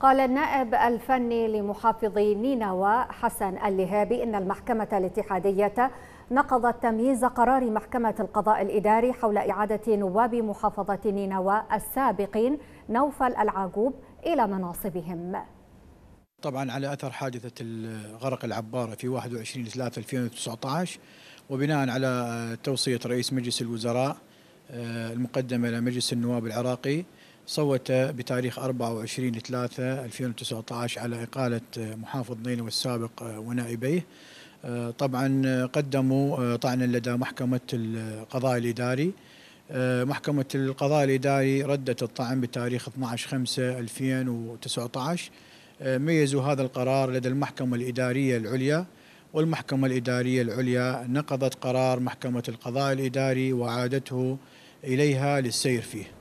قال النائب الفني لمحافظ نينوى حسن اللهابي إن المحكمة الاتحادية نقضت تمييز قرار محكمة القضاء الإداري حول إعادة نواب محافظة نينوى السابقين نوفل العاقوب إلى مناصبهم طبعا على أثر حادثة غرق العبارة في 21 3 2019 وبناء على توصية رئيس مجلس الوزراء آه، المقدمة إلى مجلس النواب العراقي صوت بتاريخ 24 3 2019 على إقالة محافظ نينوى السابق ونائبيه طبعا قدموا طعنا لدى محكمة القضاء الإداري محكمة القضاء الإداري ردت الطعن بتاريخ 12 5 2019 ميزوا هذا القرار لدى المحكمة الإدارية العليا والمحكمة الإدارية العليا نقضت قرار محكمة القضاء الإداري وعادته إليها للسير فيه